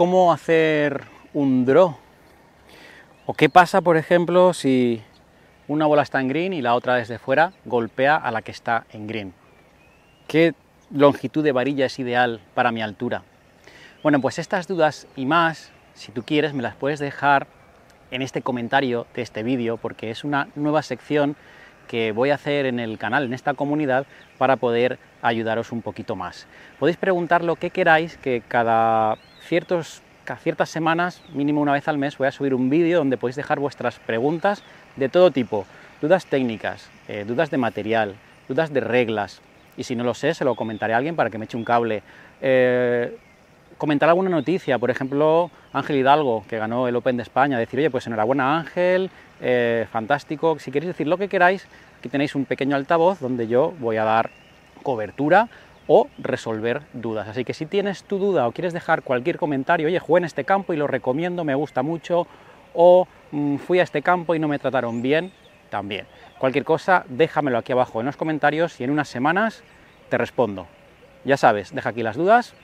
cómo hacer un draw. O qué pasa, por ejemplo, si una bola está en green y la otra desde fuera golpea a la que está en green. ¿Qué longitud de varilla es ideal para mi altura? Bueno, pues estas dudas y más, si tú quieres, me las puedes dejar en este comentario de este vídeo, porque es una nueva sección que voy a hacer en el canal, en esta comunidad, para poder ayudaros un poquito más. Podéis preguntar lo que queráis, que cada ciertos, ciertas semanas, mínimo una vez al mes, voy a subir un vídeo donde podéis dejar vuestras preguntas de todo tipo, dudas técnicas, eh, dudas de material, dudas de reglas, y si no lo sé, se lo comentaré a alguien para que me eche un cable. Eh, comentar alguna noticia, por ejemplo, Ángel Hidalgo, que ganó el Open de España, decir, oye, pues enhorabuena Ángel, eh, fantástico, si queréis decir lo que queráis, aquí tenéis un pequeño altavoz donde yo voy a dar cobertura o resolver dudas. Así que si tienes tu duda o quieres dejar cualquier comentario, oye, jugué en este campo y lo recomiendo, me gusta mucho, o mm, fui a este campo y no me trataron bien, también. Cualquier cosa, déjamelo aquí abajo en los comentarios y en unas semanas te respondo. Ya sabes, deja aquí las dudas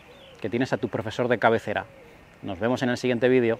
que tienes a tu profesor de cabecera. Nos vemos en el siguiente vídeo.